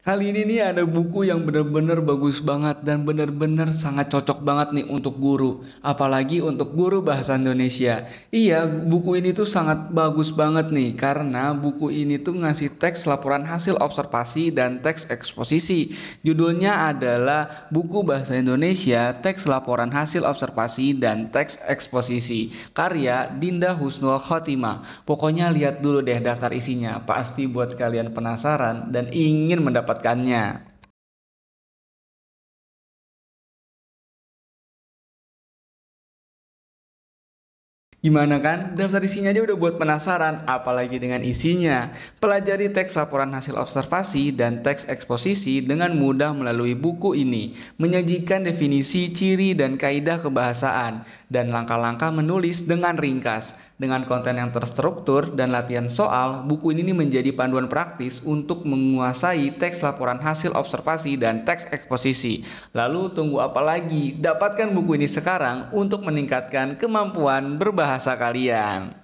Kali ini nih ada buku yang bener-bener bagus banget dan bener-bener sangat cocok banget nih untuk guru. Apalagi untuk guru bahasa Indonesia. Iya, buku ini tuh sangat bagus banget nih karena buku ini tuh ngasih teks laporan hasil observasi dan teks eksposisi. Judulnya adalah Buku Bahasa Indonesia, Teks Laporan Hasil Observasi dan Teks Eksposisi. Karya Dinda Husnul Khotimah. Pokoknya lihat dulu deh daftar isinya. Pasti buat kalian penasaran dan ingin mendapatkan mendapatkannya Gimana kan? Daftar isinya aja udah buat penasaran, apalagi dengan isinya. Pelajari teks laporan hasil observasi dan teks eksposisi dengan mudah melalui buku ini, menyajikan definisi, ciri, dan kaidah kebahasaan, dan langkah-langkah menulis dengan ringkas. Dengan konten yang terstruktur dan latihan soal, buku ini menjadi panduan praktis untuk menguasai teks laporan hasil observasi dan teks eksposisi. Lalu tunggu apa lagi? Dapatkan buku ini sekarang untuk meningkatkan kemampuan berbahasa bahasa kalian.